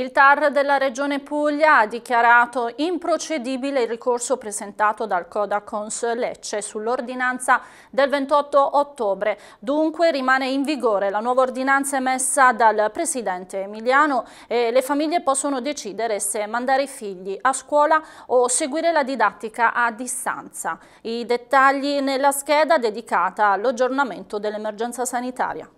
Il TAR della Regione Puglia ha dichiarato improcedibile il ricorso presentato dal Codacons Lecce sull'ordinanza del 28 ottobre. Dunque rimane in vigore la nuova ordinanza emessa dal Presidente Emiliano e le famiglie possono decidere se mandare i figli a scuola o seguire la didattica a distanza. I dettagli nella scheda dedicata all'aggiornamento dell'emergenza sanitaria.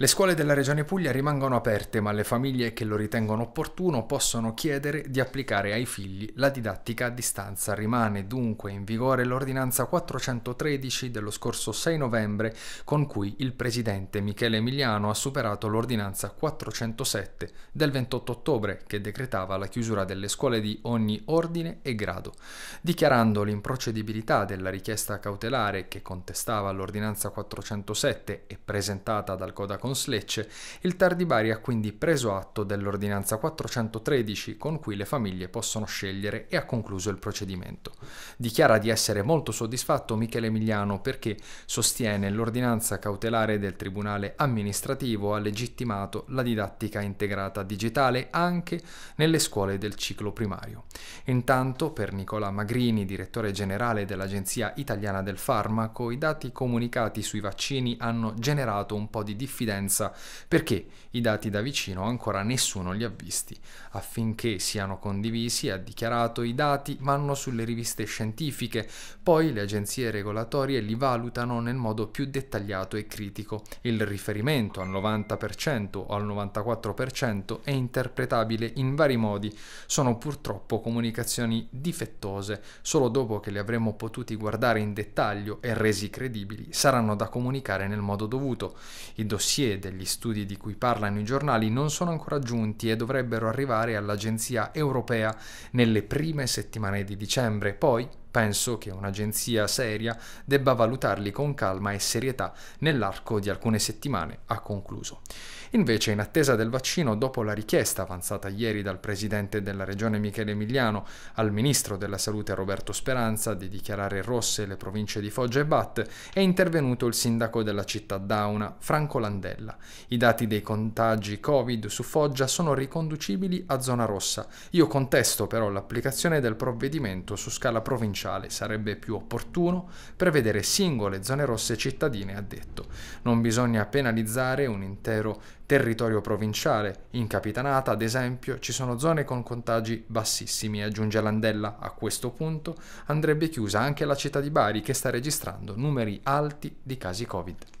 Le scuole della Regione Puglia rimangono aperte, ma le famiglie che lo ritengono opportuno possono chiedere di applicare ai figli la didattica a distanza. Rimane dunque in vigore l'ordinanza 413 dello scorso 6 novembre, con cui il presidente Michele Emiliano ha superato l'ordinanza 407 del 28 ottobre, che decretava la chiusura delle scuole di ogni ordine e grado, dichiarando l'improcedibilità della richiesta cautelare che contestava l'ordinanza 407 e presentata dal Coda con Lecce, il Bari ha quindi preso atto dell'ordinanza 413 con cui le famiglie possono scegliere e ha concluso il procedimento. Dichiara di essere molto soddisfatto Michele Emiliano perché sostiene l'ordinanza cautelare del Tribunale amministrativo ha legittimato la didattica integrata digitale anche nelle scuole del ciclo primario. Intanto, per Nicola Magrini, direttore generale dell'Agenzia Italiana del Farmaco, i dati comunicati sui vaccini hanno generato un po' di diffidenza confidenza, perché i dati da vicino ancora nessuno li ha visti. Affinché siano condivisi, ha dichiarato, i dati vanno sulle riviste scientifiche, poi le agenzie regolatorie li valutano nel modo più dettagliato e critico. Il riferimento al 90% o al 94% è interpretabile in vari modi, sono purtroppo comunicazioni difettose, solo dopo che le avremo potuti guardare in dettaglio e resi credibili saranno da comunicare nel modo dovuto. I dossier possiede degli studi di cui parlano i giornali non sono ancora giunti e dovrebbero arrivare all'Agenzia europea nelle prime settimane di dicembre. Poi penso che un'agenzia seria debba valutarli con calma e serietà nell'arco di alcune settimane, ha concluso. Invece, in attesa del vaccino, dopo la richiesta avanzata ieri dal presidente della regione Michele Emiliano al ministro della salute Roberto Speranza di dichiarare rosse le province di Foggia e Bat, è intervenuto il sindaco della città Dauna, Franco Landella. I dati dei contagi Covid su Foggia sono riconducibili a zona rossa. Io contesto però l'applicazione del provvedimento su scala provinciale sociale sarebbe più opportuno prevedere singole zone rosse cittadine, ha detto. Non bisogna penalizzare un intero territorio provinciale. In Capitanata, ad esempio, ci sono zone con contagi bassissimi, aggiunge Landella. A questo punto andrebbe chiusa anche la città di Bari che sta registrando numeri alti di casi Covid.